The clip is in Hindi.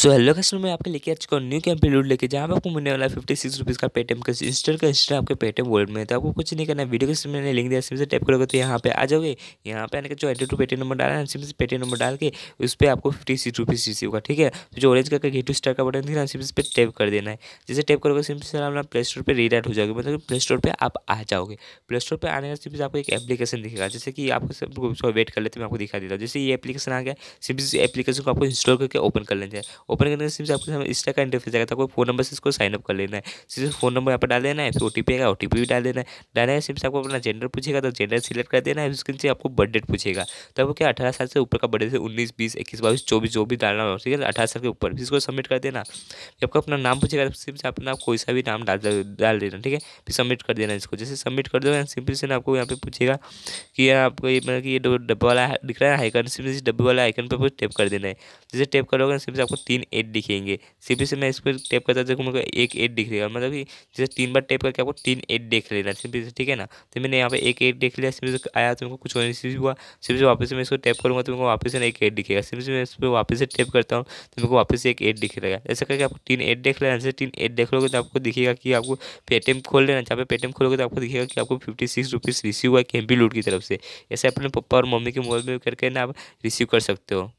सो हेलो कैसे मैं आपके लेके आ चुका हूँ न्यू कैंप लूट लेके जहाँ आपको मिलने वाला है फिफ्टी सिक्स रुपीज़ का पेटम का इंस्टर का इंस्टर आपके पेटम वर्ल्ड में तो आपको कुछ नहीं करना है वीडियो के मैंने लिंक दिया सिम से टैप करोगे तो यहाँ पे आ जाओगे यहाँ पे आने का जो एंटर टू पेटी नंबर डाला है सिम से पेटी नंबर डाल के उस पर आपको फिफ्टी सिक्स रुपीज़ रिसीव होगा ठीक है तो जो ऑरेंज करके घी टू स्टार का बटन दिखना सिम से टैप कर देना है जैसे टैप करोगे सिम से अपना प्ले स्टोर पर रीडाइट हो जाओगे मतलब प्ले स्टोर पर आप आ जाओगे प्ले स्टोर पर आने का सिम आपको एक एप्लीकेशन दिखेगा जैसे कि आपको सब वेट कर लेते मैं आपको दिखा देता हूँ जैसे ये एप्लीकेशन आ गया सिम एप्लीकेशन को आपको इंस्टॉल करके ओपन कर लेना है ओपन करने के सिम से आपके सामने इंस्टा का इंटरफेस आएगा तो आपको फोन नंबर से इसको साइनअप कर लेना है सिर्फ फोन नंबर यहाँ पर डाल देना है फिर ओ टी आएगा ओ भी डाल देना है डालना है सिम से आपको अपना जेंडर पूछेगा तो जेंडर सिलेक्ट कर देना है उसके नीचे आपको बर्थ डेट पूछेगा तो आपको क्या अठारह साल से ऊपर का बर्थडे से उन्नीस बीस इक्कीस बाईस चौबीस जो भी डालना हो ठीक है अठारह साल के ऊपर फिर इसको सबमिट कर देना फिर आपको अपना नाम पूछेगा सिम से अपना कोई सा भी नाम डाल डाल देना ठीक है फिर सबमिट कर देना इसको जैसे सबमिट कर दो सिंपल से आपको यहाँ पे पूछेगा कि आपको ये मतलब कि ये डब्बे वाला दिख रहा है आइकन सिंपल डब्बे वाला आइकन पर टैप कर देना है जैसे टैप करोगे से आपको तीन एट दिखेंगे सिंपली से मैं इस पर टैप करता देखो मेरे को एक एट दिख रहेगा मतलब कि जैसे तीन बार टैप करके आपको तीन एट देख लेना सिंपली से ठीक है ना तो मैंने यहाँ पे एक एट देख लिया सिंपली से आया तो मेरे को कुछ नहीं हुआ सिंपली से वापस से मैं इसको टैप करूँगा तो मेरे को वापस से एक एट दिखेगा सिंपली से मैं इस पर वापस से टैप करता हूँ तो मेरे को वापस से एक एट दिख रहेगा ऐसा करके आपको तीन एट देख लेना जैसे तीन एट देख लोगे तो आपको दिखेगा कि आपको पेटीएम खोल लेना जहाँ पे पेटीएम खोलोगे तो आपको दिखेगा कि आपको फिफ्टी सिक्स रुपीज़ रिसीव हुआ है कैंपी लूट की तरफ से ऐसे अपने पापा और मम्मी के मोबाइल में करके ना आप रिसीव कर सकते हो